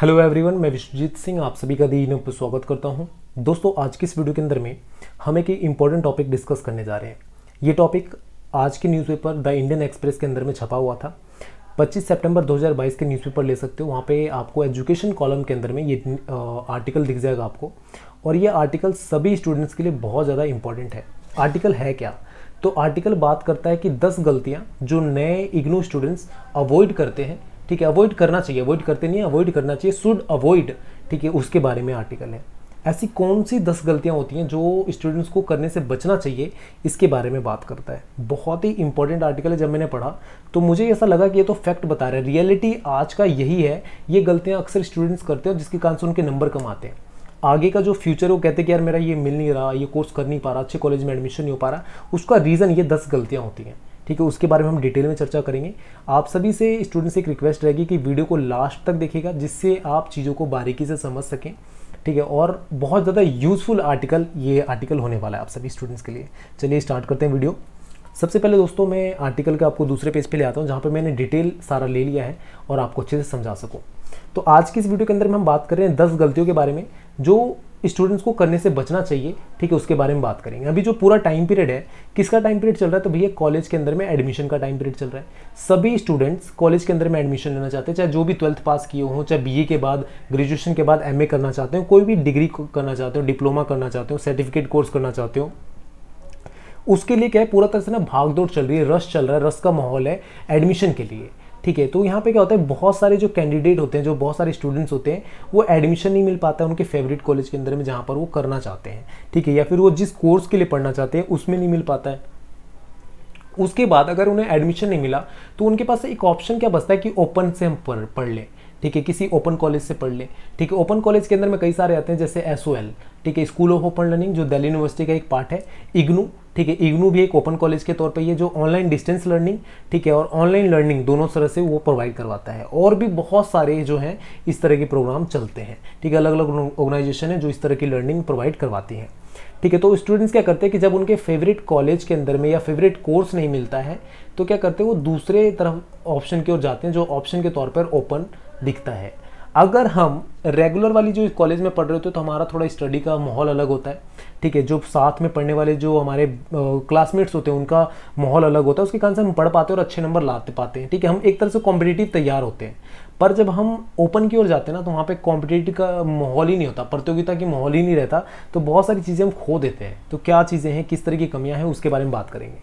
Hello everyone मैं विश्वजीत सिंह आप सभी का दिन पर स्वागत करता हूं दोस्तों आज की इस वीडियो के अंदर में हम एक इम्पॉर्टेंट टॉपिक डिस्कस करने जा रहे हैं ये टॉपिक आज के न्यूज़पेपर द इंडियन एक्सप्रेस के अंदर में छपा हुआ था 25 सितंबर 2022 के न्यूज़पेपर ले सकते हो वहाँ पे आपको एजुकेशन कॉलम के अंदर में ये आर्टिकल दिख जाएगा आपको और ये आर्टिकल सभी स्टूडेंट्स के लिए बहुत ज़्यादा इंपॉर्टेंट है आर्टिकल है क्या तो आर्टिकल बात करता है कि 10 गलतियाँ जो नए इग्नू स्टूडेंट्स अवॉइड करते हैं ठीक है अवॉइड करना चाहिए अवॉइड करते नहीं अवॉइड करना चाहिए शुड अवॉइड ठीक है उसके बारे में आर्टिकल है ऐसी कौन सी दस गलतियाँ होती हैं जो स्टूडेंट्स को करने से बचना चाहिए इसके बारे में बात करता है बहुत ही इंपॉर्टेंट आर्टिकल है जब मैंने पढ़ा तो मुझे ऐसा लगा कि ये तो फैक्ट बता रहे हैं रियलिटी आज का यही है ये गलतियाँ अक्सर स्टूडेंट्स करते हैं जिसके कारण से उनके नंबर कम आते हैं आगे का जो फ्यूचर वो कहते हैं कि यार मेरा ये मिल नहीं रहा ये कोर्स कर नहीं पा रहा अच्छे कॉलेज में एडमिशन नहीं हो पा रहा उसका रीज़न ये दस गलतियाँ होती हैं ठीक है उसके बारे में हम डिटेल में चर्चा करेंगे आप सभी से स्टूडेंट्स एक रिक्वेस्ट रहेगी कि वीडियो को लास्ट तक देखेगा जिससे आप चीज़ों को बारीकी से समझ सकें ठीक है और बहुत ज़्यादा यूजफुल आर्टिकल ये आर्टिकल होने वाला है आप सभी स्टूडेंट्स के लिए चलिए स्टार्ट करते हैं वीडियो सबसे पहले दोस्तों मैं आर्टिकल का आपको दूसरे पेज पे ले आता हूँ जहाँ पे मैंने डिटेल सारा ले लिया है और आपको अच्छे से समझा सकूँ तो आज की इस वीडियो के अंदर में हम बात कर रहे हैं दस गलतियों के बारे में जो स्टूडेंट्स को करने से बचना चाहिए ठीक है उसके बारे में बात करेंगे अभी जो पूरा टाइम पीरियड है किसका टाइम पीरियड चल रहा है तो भैया कॉलेज के अंदर में एडमिशन का टाइम पीरियड चल रहा है सभी स्टूडेंट्स कॉलेज के अंदर में एडमिशन लेना चाहते हैं चाहे जो भी ट्वेल्थ पास किए हों चाहे बी के बाद ग्रेजुएशन के बाद एम करना चाहते हो कोई भी डिग्री करना चाहते हो डिप्लोमा करना चाहते हो सर्टिफिकेट कोर्स करना चाहते हो उसके लिए क्या है पूरा तरह से ना भागदौड़ चल रही है रश चल रहा है रस का माहौल है एडमिशन के लिए ठीक है तो यहाँ पे क्या होता है बहुत सारे जो कैंडिडेट होते हैं जो बहुत सारे स्टूडेंट्स होते हैं वो एडमिशन नहीं मिल पाता है उनके फेवरेट कॉलेज के अंदर में जहाँ पर वो करना चाहते हैं ठीक है या फिर वो जिस कोर्स के लिए पढ़ना चाहते हैं उसमें नहीं मिल पाता है उसके बाद अगर उन्हें एडमिशन नहीं मिला तो उनके पास एक ऑप्शन क्या बचता है कि ओपन से हम पढ़ पढ़ लें ठीक है किसी ओपन कॉलेज से पढ़ लें ठीक है ओपन कॉलेज के अंदर में कई सारे आते हैं जैसे एस ठीक है स्कूल ऑफ ओपन लर्निंग जो दिल्ली यूनिवर्सिटी का एक पार्ट है इग्नू ठीक है इग्नू भी एक ओपन कॉलेज के तौर पर ये जो ऑनलाइन डिस्टेंस लर्निंग ठीक है और ऑनलाइन लर्निंग दोनों तरह से वो प्रोवाइड करवाता है और भी बहुत सारे जो हैं इस तरह के प्रोग्राम चलते हैं ठीक है अलग अलग ऑर्गेनाइजेशन है जो इस तरह की लर्निंग प्रोवाइड करवाती हैं ठीक है तो स्टूडेंट्स क्या करते हैं कि जब उनके फेवरेट कॉलेज के अंदर में या फेवरेट कोर्स नहीं मिलता है तो क्या करते हैं वो दूसरे तरफ ऑप्शन की ओर जाते हैं जो ऑप्शन के तौर पर ओपन दिखता है अगर हम रेगुलर वाली जो कॉलेज में पढ़ रहे होते तो हमारा थोड़ा स्टडी का माहौल अलग होता है ठीक है जो साथ में पढ़ने वाले जो हमारे क्लासमेट्स होते हैं उनका माहौल अलग होता है उसके कारण से हम पढ़ पाते हैं और अच्छे नंबर लाते पाते हैं ठीक है हम एक तरह से कॉम्पिटेटिव तैयार होते हैं पर जब हम ओपन की ओर जाते हैं ना तो वहाँ पे कॉम्पिटेटिव का माहौल ही नहीं होता प्रतियोगिता की माहौल ही नहीं रहता तो बहुत सारी चीज़ें हम खो देते हैं तो क्या चीज़ें हैं किस तरह की कमियाँ हैं उसके बारे में बात करेंगे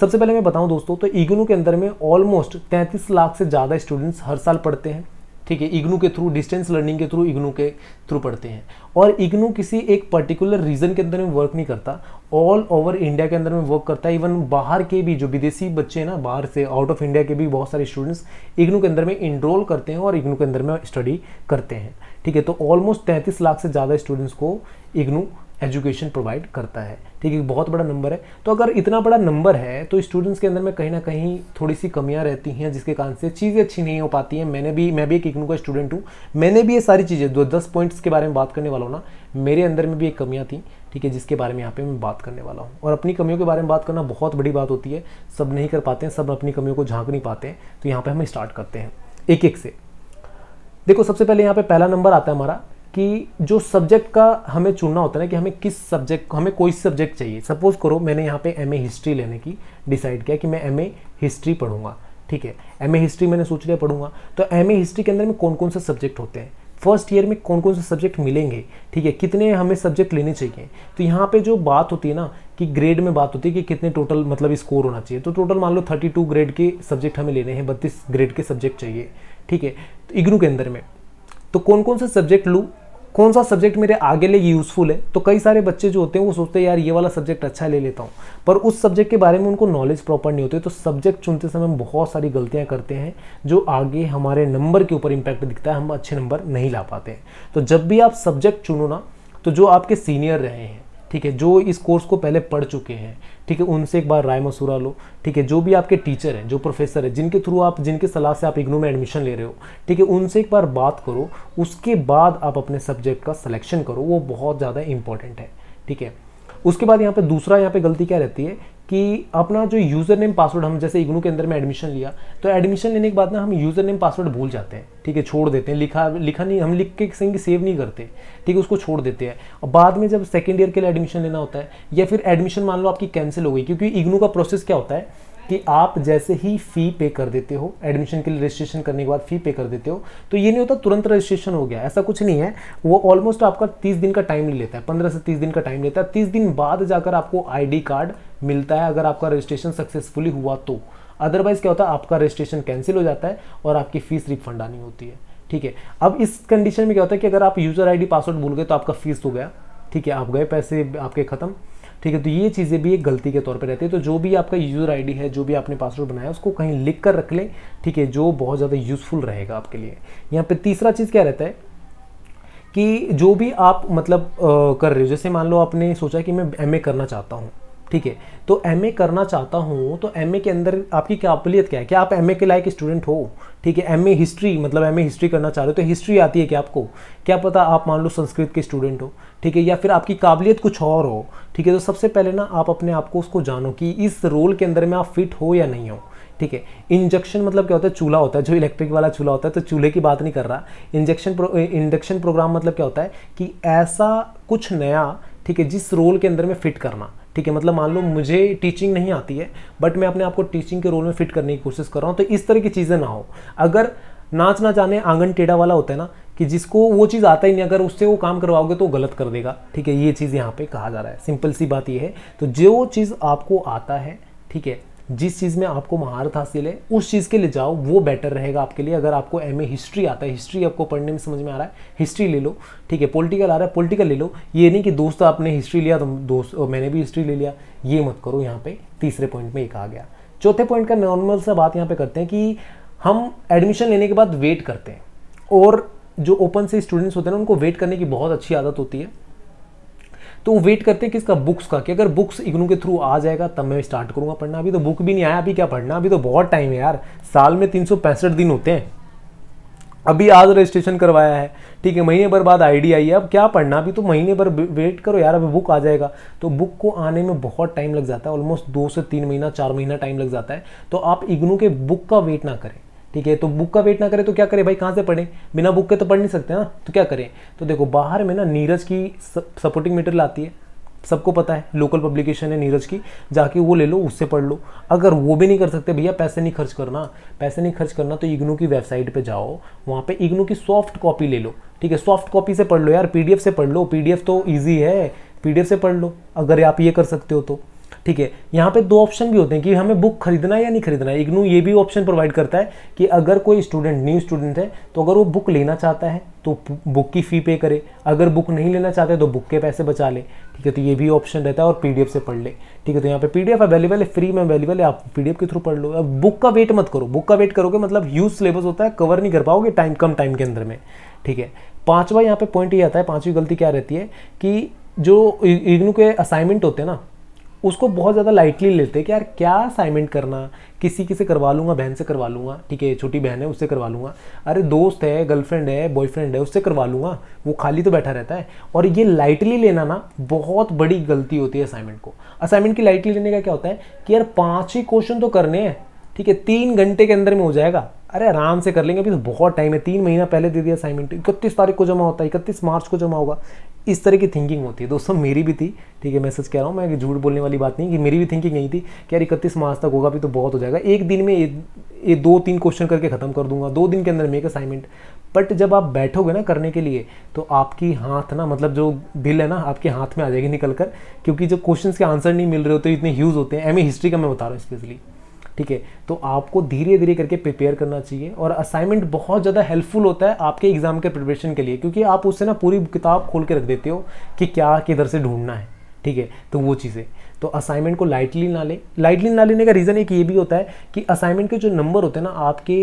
सबसे पहले मैं बताऊं दोस्तों तो इग्नू के अंदर में ऑलमोस्ट 33 लाख से ज़्यादा स्टूडेंट्स हर साल पढ़ते हैं ठीक है इग्नू के थ्रू डिस्टेंस लर्निंग के थ्रू इग्नू के थ्रू पढ़ते हैं और इग्नू किसी एक पर्टिकुलर रीजन के अंदर में वर्क नहीं करता ऑल ओवर इंडिया के अंदर में वर्क करता है इवन बाहर के भी जो विदेशी बच्चे हैं ना बाहर से आउट ऑफ इंडिया के भी बहुत सारे स्टूडेंट्स इग्नू के अंदर में इनरोल करते हैं और इग्नू के अंदर में स्टडी करते हैं ठीक है तो ऑलमोस्ट तैंतीस लाख से ज़्यादा स्टूडेंट्स को इग्नू एजुकेशन प्रोवाइड करता है ठीक है बहुत बड़ा नंबर है तो अगर इतना बड़ा नंबर है तो स्टूडेंट्स के अंदर में कहीं ना कहीं थोड़ी सी कमियाँ रहती हैं जिसके कारण से चीज़ें अच्छी नहीं हो पाती हैं मैंने भी मैं भी एक इग्नू का स्टूडेंट हूँ मैंने भी ये सारी चीज़ें दो दस पॉइंट्स के बारे में बात करने वाला हूँ ना मेरे अंदर में भी एक कमियाँ थी ठीक है जिसके बारे में यहाँ पे मैं बात करने वाला हूँ और अपनी कमियों के बारे में बात करना बहुत बड़ी बात होती है सब नहीं कर पाते हैं सब अपनी कमियों को झाँक नहीं पाते हैं तो यहाँ पर हम स्टार्ट करते हैं एक एक से देखो सबसे पहले यहाँ पे पहला नंबर आता है हमारा कि जो सब्जेक्ट का हमें चुनना होता है ना कि हमें किस सब्जेक्ट हमें कोई सब्जेक्ट चाहिए सपोज करो मैंने यहाँ पे एम हिस्ट्री लेने की डिसाइड किया कि मैं एम हिस्ट्री पढ़ूंगा ठीक है एम हिस्ट्री मैंने सोच लिया पढ़ूंगा तो एम हिस्ट्री के अंदर में कौन कौन से सब्जेक्ट होते हैं फर्स्ट ईयर में कौन कौन से सब्जेक्ट मिलेंगे ठीक है कितने हमें सब्जेक्ट लेने चाहिए तो यहाँ पे जो बात होती है ना कि ग्रेड में बात होती है कि कितने टोटल मतलब स्कोर होना चाहिए तो टोटल मान लो 32 ग्रेड के सब्जेक्ट हमें लेने हैं बत्तीस ग्रेड के सब्जेक्ट चाहिए ठीक है तो इग्नू के अंदर में तो कौन कौन से सब्जेक्ट लूँ कौन सा सब्जेक्ट मेरे आगे लिए यूज़फुल है तो कई सारे बच्चे जो होते हैं वो सोचते हैं यार ये वाला सब्जेक्ट अच्छा ले लेता हूँ पर उस सब्जेक्ट के बारे में उनको नॉलेज प्रॉपर नहीं होती तो सब्जेक्ट चुनते समय हम बहुत सारी गलतियाँ करते हैं जो आगे हमारे नंबर के ऊपर इम्पैक्ट दिखता है हम अच्छे नंबर नहीं ला पाते हैं तो जब भी आप सब्जेक्ट चुनो ना तो जो आपके सीनियर रहे हैं ठीक है जो इस कोर्स को पहले पढ़ चुके हैं ठीक है उनसे एक बार राय मसूरा लो ठीक है जो भी आपके टीचर हैं जो प्रोफेसर है जिनके थ्रू आप जिनके सलाह से आप इग्नू में एडमिशन ले रहे हो ठीक है उनसे एक बार बात करो उसके बाद आप अपने सब्जेक्ट का सिलेक्शन करो वो बहुत ज़्यादा इंपॉर्टेंट है ठीक है उसके बाद यहाँ पे दूसरा यहाँ पे गलती क्या रहती है कि अपना जो यूज़र नेम पासवर्ड हम जैसे इग्नू के अंदर में एडमिशन लिया तो एडमिशन लेने के बाद ना हम यूज़र नेम पासवर्ड भूल जाते हैं ठीक है छोड़ देते हैं लिखा लिखा नहीं हम लिख के कहीं सेव नहीं करते ठीक है उसको छोड़ देते हैं और बाद में जब सेकेंड ईयर के लिए एडमिशन लेना होता है या फिर एडमिशन मान लो आपकी कैंसिल हो गई क्योंकि इग्नू का प्रोसेस क्या होता है कि आप जैसे ही फ़ी पे कर देते हो एडमिशन के लिए रजिस्ट्रेशन करने के बाद फ़ी पे कर देते हो तो ये नहीं होता तुरंत रजिस्ट्रेशन हो गया ऐसा कुछ नहीं है वो ऑलमोस्ट आपका तीस दिन का टाइम नहीं लेता है पंद्रह से तीस दिन का टाइम लेता है तीस दिन बाद जाकर आपको आई कार्ड मिलता है अगर आपका रजिस्ट्रेशन सक्सेसफुली हुआ तो अदरवाइज़ क्या होता है आपका रजिस्ट्रेशन कैंसिल हो जाता है और आपकी फ़ीस रिफंड आनी होती है ठीक है अब इस कंडीशन में क्या होता है कि अगर आप यूज़र आईडी पासवर्ड भूल गए तो आपका फीस हो गया ठीक है आप गए पैसे आपके ख़त्म ठीक है तो ये चीज़ें भी एक गलती के तौर पर रहती है तो जो भी आपका यूज़र आई है जो भी आपने पासवर्ड बनाया उसको कहीं लिख कर रख लें ठीक है जो बहुत ज़्यादा यूज़फुल रहेगा आपके लिए यहाँ पर तीसरा चीज़ क्या रहता है कि जो भी आप मतलब आ, कर रहे हो जैसे मान लो आपने सोचा कि मैं एम करना चाहता हूँ ठीक है तो एम करना चाहता हूँ तो एम के अंदर आपकी काबिलियत क्या है क्या आप एम के लायक स्टूडेंट हो ठीक है एम हिस्ट्री मतलब एम हिस्ट्री करना चाह रहे हो तो हिस्ट्री आती है क्या आपको क्या पता आप मान लो संस्कृत के स्टूडेंट हो ठीक है या फिर आपकी काबिलियत कुछ और हो ठीक है तो सबसे पहले ना आप अपने आप को उसको जानो कि इस रोल के अंदर में आप फिट हो या नहीं हो ठीक है इंजेक्शन मतलब क्या होता है चूल्हा होता है जो इलेक्ट्रिक वाला चूल्हा होता है तो चूल्हे की बात नहीं कर रहा इंजेक्शन प्रो, इंडक्शन प्रोग्राम मतलब क्या होता है कि ऐसा कुछ नया ठीक है जिस रोल के अंदर में फिट करना ठीक है मतलब मान लो मुझे टीचिंग नहीं आती है बट मैं अपने आप को टीचिंग के रोल में फिट करने की कोशिश कर रहा हूँ तो इस तरह की चीज़ें ना हो अगर नाच ना जाने आंगन टेढ़ा वाला होता है ना कि जिसको वो चीज़ आता ही नहीं अगर उससे वो काम करवाओगे तो गलत कर देगा ठीक है ये चीज़ यहाँ पे कहा जा रहा है सिंपल सी बात ये है तो जो चीज़ आपको आता है ठीक है जिस चीज़ में आपको महारत हासिल है उस चीज़ के लिए जाओ वो बेटर रहेगा आपके लिए अगर आपको एम हिस्ट्री आता है हिस्ट्री आपको पढ़ने में समझ में आ रहा है हिस्ट्री ले लो ठीक है पॉलिटिकल आ रहा है पॉलिटिकल ले लो ये नहीं कि दोस्त आपने हिस्ट्री लिया तो दोस्त मैंने भी हिस्ट्री ले लिया ये मत करो यहाँ पर तीसरे पॉइंट में एक आ गया चौथे पॉइंट का नॉर्मल सा बात यहाँ पर करते हैं कि हम एडमिशन लेने के बाद वेट करते हैं और जो ओपन से स्टूडेंट्स होते हैं ना उनको वेट करने की बहुत अच्छी आदत होती है तो वो वेट करते हैं किसका बुक्स का कि अगर बुक्स इग्नू के थ्रू आ जाएगा तब मैं स्टार्ट करूँगा पढ़ना अभी तो बुक भी नहीं आया अभी क्या पढ़ना अभी तो बहुत टाइम है यार साल में तीन दिन होते हैं अभी आज रजिस्ट्रेशन करवाया है ठीक है महीने भर बाद आईडी आई है अब क्या पढ़ना अभी तो महीने भर वेट करो यार अभी बुक आ जाएगा तो बुक को आने में बहुत टाइम लग जाता है ऑलमोस्ट दो से तीन महीना चार महीना टाइम लग जाता है तो आप इग्नू के बुक का वेट ना करें ठीक है तो बुक का वेट ना करें तो क्या करें भाई कहाँ से पढ़ें बिना बुक के तो पढ़ नहीं सकते ना हाँ, तो क्या करें तो देखो बाहर में ना नीरज की सपोर्टिंग मटेरियल आती है सबको पता है लोकल पब्लिकेशन है नीरज की जाके वो ले लो उससे पढ़ लो अगर वो भी नहीं कर सकते भैया पैसे नहीं खर्च करना पैसे नहीं खर्च करना तो इग्नू की वेबसाइट पे जाओ वहाँ पे इग्नू की सॉफ्ट कॉपी ले लो ठीक है सॉफ्ट कॉपी से पढ़ लो यार पीडीएफ से पढ़ लो पीडीएफ तो ईजी है पीडीएफ से पढ़ लो अगर आप ये कर सकते हो तो ठीक है यहाँ पे दो ऑप्शन भी होते हैं कि हमें बुक खरीदना है या नहीं खरीदना है इग्नू ये भी ऑप्शन प्रोवाइड करता है कि अगर कोई स्टूडेंट न्यू स्टूडेंट है तो अगर वो बुक लेना चाहता है तो बुक की फ़ी पे करे अगर बुक नहीं लेना चाहते तो बुक के पैसे बचा ले ठीक है तो ये भी ऑप्शन रहता है और पी से पढ़ ले ठीक है तो यहाँ पे पी अवेलेबल है फ्री में अवेलेबल है आप पी के थ्रू पढ़ लो अब बुक का वेट मत करो बुक का वेट करोगे मतलब यूज सिलेबस होता है कवर नहीं कर पाओगे टाइम कम टाइम के अंदर में ठीक है पाँचवा यहाँ पे पॉइंट ये आता है पाँचवीं गलती क्या रहती है कि जो इग्नू के असाइनमेंट होते हैं ना उसको बहुत ज़्यादा लाइटली लेते हैं कि यार क्या असाइनमेंट करना किसी किसे करवा लूँगा बहन से करवा लूँगा ठीक है छोटी बहन है उससे करवा लूँगा अरे दोस्त है गर्लफ्रेंड है बॉयफ्रेंड है उससे करवा लूँगा वो खाली तो बैठा रहता है और ये लाइटली लेना ना बहुत बड़ी गलती होती है असाइनमेंट को असाइनमेंट की लाइटली लेने का क्या होता है कि यार पाँच ही क्वेश्चन तो करने हैं ठीक है तीन घंटे के अंदर में हो जाएगा अरे आराम से कर लेंगे अभी तो बहुत टाइम है तीन महीना पहले दे दिया असाइनमेंट इकतीस तारीख को जमा होता है इकतीस मार्च को जमा होगा इस तरह की थिंकिंग होती है दोस्तों मेरी भी थी ठीक है मैं सच कह रहा हूँ मैं झूठ बोलने वाली बात नहीं कि मेरी भी थिंकिंग यही थी कि यार इकतीस मार्च तक होगा अभी तो बहुत हो जाएगा एक दिन में ये दो तीन क्वेश्चन करके ख़त्म कर दूंगा दो दिन के अंदर मेक असाइनमेंट बट जब आप बैठोगे ना करने के लिए तो आपकी हाथ ना मतलब जो दिल है ना आपके हाथ में आ जाएगी निकल कर क्योंकि जो क्वेश्चन के आंसर नहीं मिल रहे होते इतने ह्यूज होते हैं एम हिस्ट्री का मैं बता रहा हूँ स्पेशली ठीक है तो आपको धीरे धीरे करके प्रिपेयर करना चाहिए और असाइनमेंट बहुत ज़्यादा हेल्पफुल होता है आपके एग्ज़ाम के प्रिपरेशन के लिए क्योंकि आप उससे ना पूरी किताब खोल के रख देते हो कि क्या किधर से ढूंढना है ठीक है तो वो चीज़ें तो असाइनमेंट को लाइटली ना ले लाइटली ना लेने का रीज़न एक ये भी होता है कि असाइनमेंट के जो नंबर होते हैं ना आपके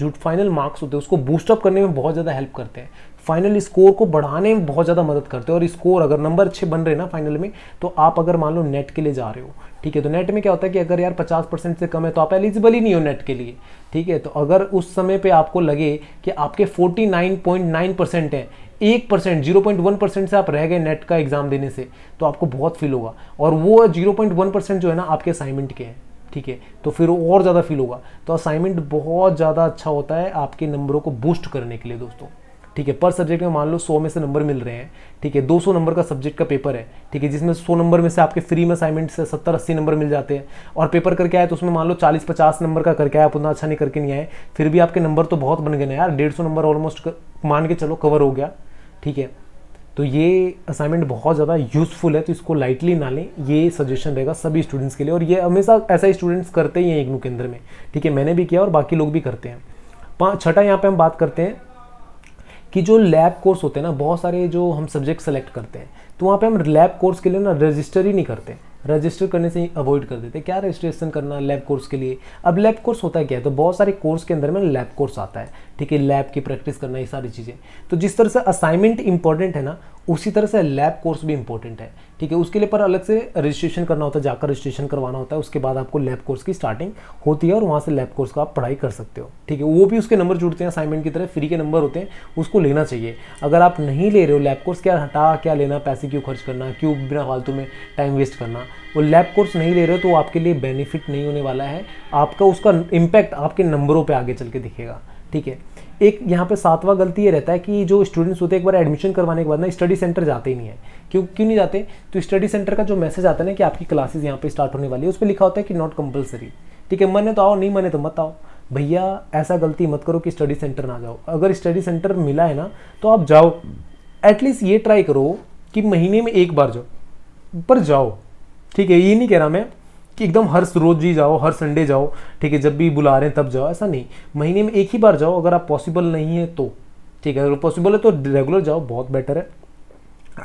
जो फाइनल मार्क्स होते हैं उसको बूस्टअप करने में बहुत ज़्यादा हेल्प करते हैं फाइनल स्कोर को बढ़ाने में बहुत ज़्यादा मदद करते हैं और स्कोर अगर नंबर अच्छे बन रहे ना फाइनल में तो आप अगर मान लो नेट के लिए जा रहे हो ठीक है तो नेट में क्या होता है कि अगर यार 50 परसेंट से कम है तो आप एलिजिबल ही नहीं हो नेट के लिए ठीक है तो अगर उस समय पे आपको लगे कि आपके 49.9 परसेंट है एक percent zero point one percent से आप रह गए नेट का एग्जाम देने से तो आपको बहुत फील होगा और वो जीरो पॉइंट वन परसेंट जो है ना आपके असाइनमेंट के हैं ठीक है तो फिर और ज़्यादा फील होगा तो असाइनमेंट बहुत ज़्यादा अच्छा होता है आपके नंबरों को बूस्ट करने के लिए दोस्तों ठीक है पर सब्जेक्ट में मान लो सौ में से नंबर मिल रहे हैं ठीक है 200 नंबर का सब्जेक्ट का पेपर है ठीक है जिसमें सौ नंबर में से आपके फ्री में असाइनमेंट से सत्तर अस्सी नंबर मिल जाते हैं और पेपर करके आए तो उसमें मान लो चालीस पचास नंबर का करके आए आप उतना अच्छा नहीं करके नहीं आए फिर भी आपके नंबर तो बहुत बन गए ना यार डेढ़ नंबर ऑलमोस्ट मान के चलो कवर हो गया ठीक है तो ये असाइनमेंट बहुत ज़्यादा यूज़फुल है तो इसको लाइटली ना लें ये सजेशन रहेगा सभी स्टूडेंट्स के लिए और ये हमेशा ऐसा स्टूडेंट्स करते ही हैं इग्नू केंद्र में ठीक है मैंने भी किया और बाकी लोग भी करते हैं पाँच छठा यहाँ पे हम बात करते हैं कि जो लैब कोर्स होते हैं ना बहुत सारे जो हम सब्जेक्ट सेलेक्ट करते हैं तो वहाँ पे हम लैब कोर्स के लिए ना रजिस्टर ही नहीं करते रजिस्टर करने से ही अवॉइड कर देते क्या रजिस्ट्रेशन करना लैब कोर्स के लिए अब लैब कोर्स होता है क्या है तो बहुत सारे कोर्स के अंदर में लैब कोर्स आता है ठीक है लैब की प्रैक्टिस करना ये सारी चीज़ें तो जिस तरह से असाइनमेंट इंपॉर्टेंट है ना उसी तरह से लैब कोर्स भी इंपॉर्टेंट है ठीक है उसके लिए पर अलग से रजिस्ट्रेशन करना होता है जाकर रजिस्ट्रेशन करवाना होता है उसके बाद आपको लैब कोर्स की स्टार्टिंग होती है और वहाँ से लैब कोर्स का आप पढ़ाई कर सकते हो ठीक है वो भी उसके नंबर जुड़ते हैं असाइनमेंट की तरह फ्री के नंबर होते हैं उसको लेना चाहिए अगर आप नहीं ले रहे हो लैब कोर्स क्या हटा क्या लेना पैसे क्यों खर्च करना क्यों बिना फालतू में टाइम वेस्ट करना वो लैब कोर्स नहीं ले रहे हो तो आपके लिए बेनिफिट नहीं होने वाला है आपका उसका इम्पैक्ट आपके नंबरों पर आगे चल के दिखेगा ठीक है एक यहाँ पे सातवां गलती ये रहता है कि जो स्टूडेंट्स होते हैं एक बार एडमिशन करवाने के बाद ना स्टडी सेंटर जाते ही नहीं है क्यों क्यों नहीं जाते तो स्टडी सेंटर का जो मैसेज आता है ना कि आपकी क्लासेस यहाँ पे स्टार्ट होने वाली है उस पर लिखा होता है कि नॉट कंपलसरी ठीक है मने तो आओ नहीं मने तो मत आओ भैया ऐसा गलती मत करो कि स्टडी सेंटर ना जाओ अगर स्टडी सेंटर मिला है ना तो आप जाओ एटलीस्ट ये ट्राई करो कि महीने में एक बार जाओ पर जाओ ठीक है ये नहीं कह रहा मैं कि एकदम हर रोज ही जाओ हर संडे जाओ ठीक है जब भी बुला रहे हैं तब जाओ ऐसा नहीं महीने में एक ही बार जाओ अगर आप पॉसिबल नहीं है तो ठीक है अगर पॉसिबल है तो रेगुलर जाओ बहुत बेटर है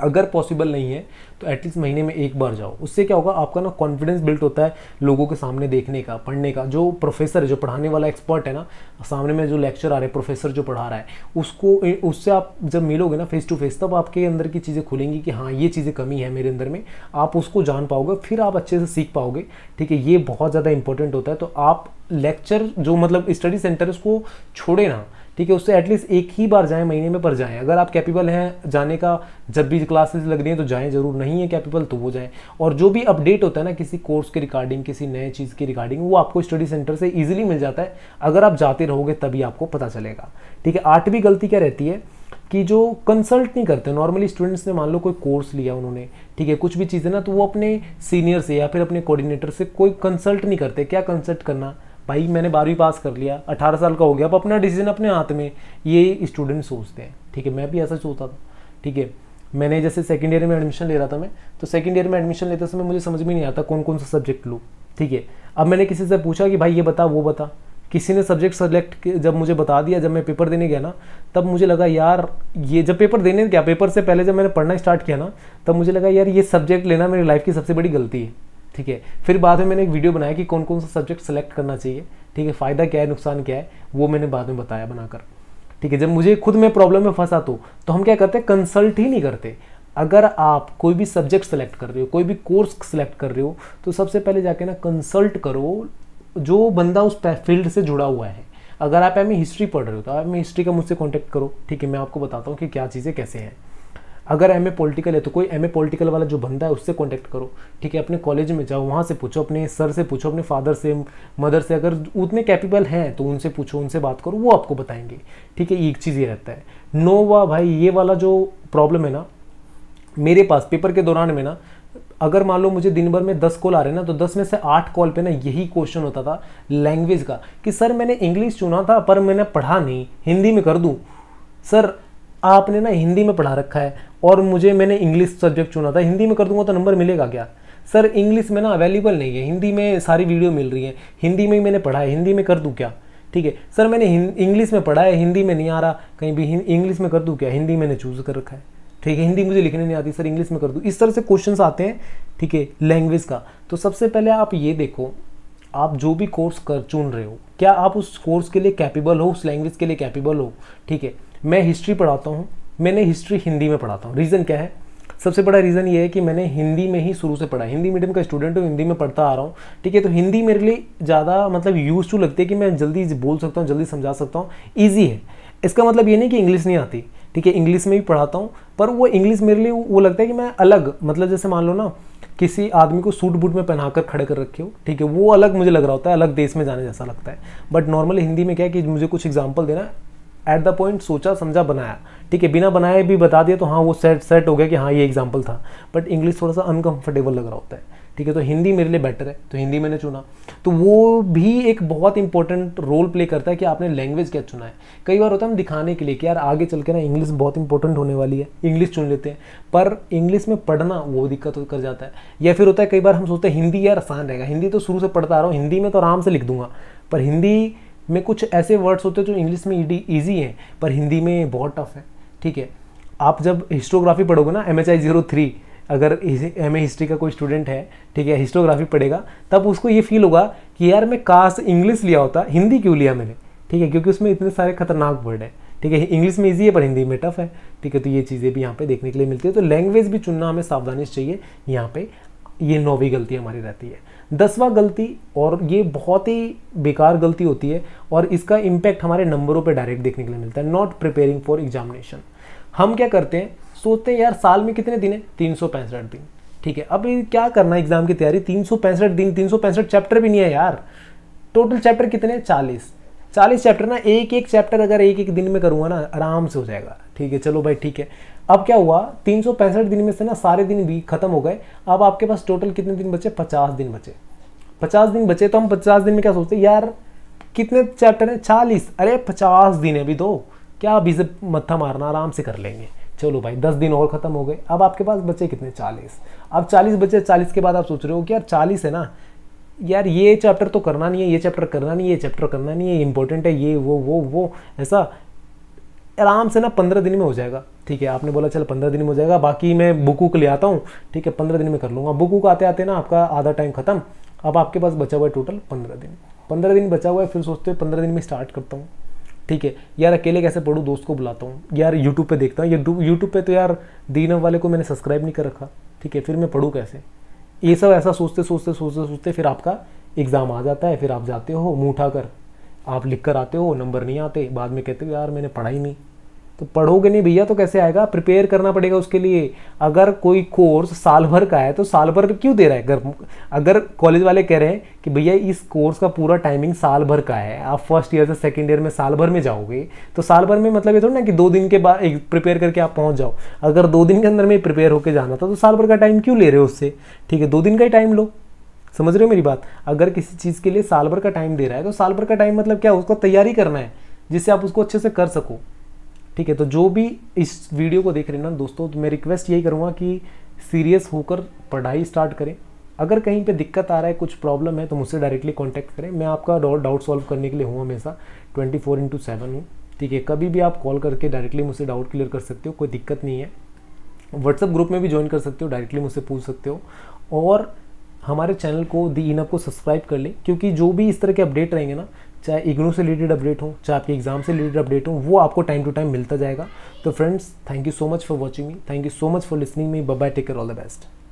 अगर पॉसिबल नहीं है तो एटलीस्ट महीने में एक बार जाओ उससे क्या होगा आपका ना कॉन्फिडेंस बिल्ट होता है लोगों के सामने देखने का पढ़ने का जो प्रोफेसर है जो पढ़ाने वाला एक्सपर्ट है ना सामने में जो लेक्चर आ रहे है प्रोफेसर जो पढ़ा रहा है उसको उससे आप जब मिलोगे ना फेस टू फेस तब आपके अंदर की चीज़ें खुलेंगी कि हाँ ये चीज़ें कमी है मेरे अंदर में आप उसको जान पाओगे फिर आप अच्छे से सीख पाओगे ठीक है ये बहुत ज़्यादा इंपॉर्टेंट होता है तो आप लेक्चर जो मतलब स्टडी सेंटर उसको छोड़े ना ठीक है उससे एटलीस्ट एक ही बार जाएं महीने में पर जाएं अगर आप कैपेबल हैं जाने का जब भी क्लासेस लग रही हैं तो जाएं ज़रूर नहीं है कैपेबल तो वो जाएं और जो भी अपडेट होता है ना किसी कोर्स के रिगार्डिंग किसी नए चीज़ के रिगार्डिंग वो आपको स्टडी सेंटर से ईजिली मिल जाता है अगर आप जाते रहोगे तभी आपको पता चलेगा ठीक है आठवीं गलती क्या रहती है कि जो कंसल्ट नहीं करते नॉर्मली स्टूडेंट्स ने मान लो कोई कोर्स लिया उन्होंने ठीक है कुछ भी चीज़ें ना तो वो अपने सीनियर से या फिर अपने कोऑर्डिनेटर से कोई कंसल्ट नहीं करते क्या कंसल्ट करना भाई मैंने बारहवीं पास कर लिया अठारह साल का हो गया अब अपना डिसीजन अपने हाथ में ये स्टूडेंट सोचते हैं ठीक है मैं भी ऐसा सोचता था ठीक है मैंने जैसे सेकेंड ईयर में एडमिशन ले रहा था मैं तो सेकेंड ईयर में एडमिशन लेते समय मुझे समझ में नहीं आता कौन कौन सा सब्जेक्ट लूँ ठीक है अब मैंने किसी से पूछा कि भाई ये बता वो बता किसी ने सब्जेक्ट सेलेक्ट जब मुझे बता दिया जब मैं पेपर देने गया ना तब मुझे लगा यार ये जब पेपर देने गया पेपर से पहले जब मैंने पढ़ना स्टार्ट किया ना तब मुझे लगा यार ये सब्जेक्ट लेना मेरी लाइफ की सबसे बड़ी गलती है ठीक है फिर बाद में मैंने एक वीडियो बनाया कि कौन कौन सा सब्जेक्ट सेलेक्ट करना चाहिए ठीक है फ़ायदा क्या है नुकसान क्या है वो मैंने बाद में बताया बनाकर ठीक है जब मुझे खुद में प्रॉब्लम में फंसा तो तो हम क्या करते हैं कंसल्ट ही नहीं करते अगर आप कोई भी सब्जेक्ट सेलेक्ट कर रहे हो कोई भी कोर्स सेलेक्ट कर रहे हो तो सबसे पहले जाके ना कंसल्ट करो जो बंदा उस फील्ड से जुड़ा हुआ है अगर आप एम हिस्ट्री पढ़ रहे हो तो आप एम हिस्ट्री का मुझसे कॉन्टैक्ट करो ठीक है मैं आपको बताता हूँ कि क्या चीज़ें कैसे हैं अगर एम ए पोलिटिकल है तो कोई एम ए पोलिटिकल वाला जो बंदा है उससे कॉन्टैक्ट करो ठीक है अपने कॉलेज में जाओ वहाँ से पूछो अपने सर से पूछो अपने फादर से मदर से अगर उतने कैपेबल हैं तो उनसे पूछो उनसे बात करो वो आपको बताएंगे ठीक है एक चीज़ ये रहता है नो वाह भाई ये वाला जो प्रॉब्लम है ना मेरे पास पेपर के दौरान में ना अगर मान लो मुझे दिन भर में दस कॉल आ रहे हैं ना तो दस में से आठ कॉल पे ना यही क्वेश्चन होता था लैंग्वेज का कि सर मैंने इंग्लिश चुना था पर मैंने पढ़ा नहीं हिंदी में कर दूँ सर आपने ना हिंदी में पढ़ा रखा है और मुझे मैंने इंग्लिश सब्जेक्ट चुना था हिंदी में कर दूंगा तो नंबर मिलेगा क्या सर इंग्लिश में ना अवेलेबल नहीं है हिंदी में सारी वीडियो मिल रही है हिंदी में ही मैंने पढ़ा है हिंदी में कर दूँ क्या ठीक है सर मैंने इंग्लिश में पढ़ा है हिंदी में नहीं आ रहा कहीं भी इंग्लिश में कर दूँ क्या हिंदी मैंने चूज़ कर रखा है ठीक है हिंदी मुझे लिखने नहीं आती सर इंग्लिश में कर दूँ इस तरह से क्वेश्चन आते हैं ठीक है लैंग्वेज का तो सबसे पहले आप ये देखो आप जो भी कोर्स कर चुन रहे हो क्या आप उस कोर्स के लिए कैपेबल हो उस लैंग्वेज के लिए कैपेबल हो ठीक है मैं हिस्ट्री पढ़ाता हूँ मैंने हिस्ट्री हिंदी में पढ़ाता हूँ रीज़न क्या है सबसे बड़ा रीज़न ये है कि मैंने हिंदी में ही शुरू से पढ़ा हिंदी मीडियम का स्टूडेंट हूँ हिंदी में पढ़ता आ रहा हूँ ठीक है तो हिंदी मेरे लिए ज़्यादा मतलब यूज टू लगती है कि मैं जल्दी बोल सकता हूँ जल्दी समझा सकता हूँ ईजी है इसका मतलब ये नहीं कि इंग्लिश नहीं आती ठीक है इंग्लिश में भी पढ़ाता हूँ पर वो इंग्लिश मेरे लिए वो लगता है कि मैं अलग मतलब जैसे मान लो ना किसी आदमी को सूट बूट में पहना कर खड़े कर रखे हो ठीक है वो अलग मुझे लग रहा होता है अलग देश में जाने जैसा लगता है बट नॉर्मली हिंदी में क्या है कि मुझे कुछ एग्जाम्पल देना एट द पॉइंट सोचा समझा बनाया ठीक है बिना बनाए भी बता दिया तो हाँ वो सेट सेट हो गया कि हाँ ये एग्जाम्पल था बट इंग्लिश थोड़ा सा अनकम्फर्टेबल लग रहा होता है ठीक है तो हिंदी मेरे लिए बेटर है तो हिंदी मैंने चुना तो वो भी एक बहुत इंपॉर्टेंट रोल प्ले करता है कि आपने लैंग्वेज क्या चुना है कई बार होता है हम दिखाने के लिए कि यार आगे चल के ना इंग्लिश बहुत इंपॉर्टेंट होने वाली है इंग्लिश चुन लेते हैं पर इंग्लिश में पढ़ना वो दिक्कत कर जाता है या फिर होता है कई बार हम सोचते हैं हिंदी यार आसान रहेगा हिंदी तो शुरू से पढ़ता आ रहा हूँ हिंदी में तो आराम से लिख दूंगा पर हिंदी में कुछ ऐसे वर्ड्स होते हैं जो इंग्लिश में ईजी हैं पर हिंदी में बहुत टफ है ठीक है आप जब हिस्टोग्राफी पढ़ोगे ना M H I zero three अगर एम ए हिस्ट्री का कोई स्टूडेंट है ठीक है हिस्टोग्राफी पढ़ेगा तब उसको ये फील होगा कि यार मैं काश इंग्लिश लिया होता हिंदी क्यों लिया मैंने ठीक है क्योंकि उसमें इतने सारे खतरनाक वर्ड हैं ठीक है इंग्लिश में ईजी है पर हिंदी में टफ है ठीक है तो ये चीज़ें भी यहाँ पर देखने के लिए मिलती है तो लैंग्वेज भी चुनना हमें सावधानी चाहिए यहाँ पर ये नौवीं गलती हमारी रहती है दसवा गलती और ये बहुत ही बेकार गलती होती है और इसका इम्पैक्ट हमारे नंबरों पे डायरेक्ट देखने के लिए मिलता है नॉट प्रिपेयरिंग फॉर एग्जामिनेशन हम क्या करते हैं सोचते हैं यार साल में कितने दिन है तीन दिन ठीक है अब क्या करना एग्जाम की तैयारी तीन दिन तीन चैप्टर भी नहीं है यार टोटल चैप्टर कितने हैं चालीस चालीस चैप्टर ना एक एक चैप्टर अगर एक एक दिन में करूँगा ना आराम से हो जाएगा ठीक है चलो भाई ठीक है अब क्या हुआ तीन दिन में से ना सारे दिन भी खत्म हो गए अब आपके पास टोटल कितने दिन बचे पचास दिन बचे पचास दिन बचे तो हम पचास दिन में क्या सोचते यार कितने चैप्टर हैं चालीस अरे पचास दिन है अभी दो तो। क्या अभी से मत्था मारना आराम से कर लेंगे चलो भाई दस दिन और ख़त्म हो गए अब आपके पास बचे कितने चालीस अब चालीस बचे चालीस के बाद आप सोच रहे हो कि यार चालीस है ना यार ये चैप्टर तो करना नहीं है ये चैप्टर करना नहीं है ये चैप्टर करना नहीं है इंपॉर्टेंट है ये वो वो वो ऐसा आराम से ना पंद्रह दिन में हो जाएगा ठीक है आपने बोला चल पंद्रह दिन में हो जाएगा बाकी मैं बुक वुक ले आता हूँ ठीक है पंद्रह दिन में कर लूँगा बुक वुक आते आते ना आपका आधा टाइम खत्म अब आपके पास बचा हुआ है टोटल पंद्रह दिन पंद्रह दिन बचा हुआ है फिर सोचते हो पंद्रह दिन में स्टार्ट करता हूँ ठीक है यार अकेले कैसे पढ़ूँ दोस्त को बुलाता हूँ यार यूट्यूब पर देखता हूँ यूट्यूब यूट्यूब पे तो यार दीनम वाले को मैंने सब्सक्राइब नहीं कर रखा ठीक है फिर मैं पढ़ूँ कैसे ये सब ऐसा सोचते सोचते सोचते सोचते फिर आपका एग्ज़ाम आ जाता है फिर आप जाते हो मुँह उठा कर आप लिख कर आते हो नंबर नहीं आते बाद में कहते हो यार मैंने पढ़ा ही नहीं तो पढ़ोगे नहीं भैया तो कैसे आएगा प्रिपेयर करना पड़ेगा उसके लिए अगर कोई कोर्स साल भर का है तो साल भर क्यों दे रहा है अगर अगर कॉलेज वाले कह रहे हैं कि भैया इस कोर्स का पूरा टाइमिंग साल भर का है आप फर्स्ट ईयर से सेकेंड ईयर में साल भर में जाओगे तो साल भर में मतलब ये थोड़ा ना कि दो दिन के बाद प्रिपेयर करके आप पहुँच जाओ अगर दो दिन के अंदर में प्रिपेयर होकर जाना था तो साल भर का टाइम क्यों ले रहे हो उससे ठीक है दो दिन का ही टाइम लो समझ रहे हो मेरी बात अगर किसी चीज़ के लिए साल भर का टाइम दे रहा है तो साल भर का टाइम मतलब क्या उसको तैयारी करना है जिससे आप उसको अच्छे से कर सको ठीक है तो जो भी इस वीडियो को देख रहे हैं ना दोस्तों तो मैं रिक्वेस्ट यही करूँगा कि सीरियस होकर पढ़ाई स्टार्ट करें अगर कहीं पे दिक्कत आ रहा है कुछ प्रॉब्लम है तो मुझसे डायरेक्टली कॉन्टैक्ट करें मैं आपका डाउट सॉल्व करने के लिए हूँ हमेशा ट्वेंटी फोर इंटू सेवन हूँ ठीक है कभी भी आप कॉल करके डायरेक्टली मुझसे डाउट क्लियर कर सकते हो कोई दिक्कत नहीं है व्हाट्सअप ग्रुप में भी ज्वाइन कर सकते हो डायरेक्टली मुझसे पूछ सकते हो और हमारे चैनल को दी इनअप को सब्सक्राइब कर लें क्योंकि जो भी इस तरह के अपडेट रहेंगे ना चाहे इग्नो से रिलेटेड अपडेट हो चाहे आपके एग्जाम से रिलेटेड अपडेट हो वो आपको टाइम टू टाइम मिलता जाएगा तो friends thank you so much for watching me thank you so much for listening me bye take care all the best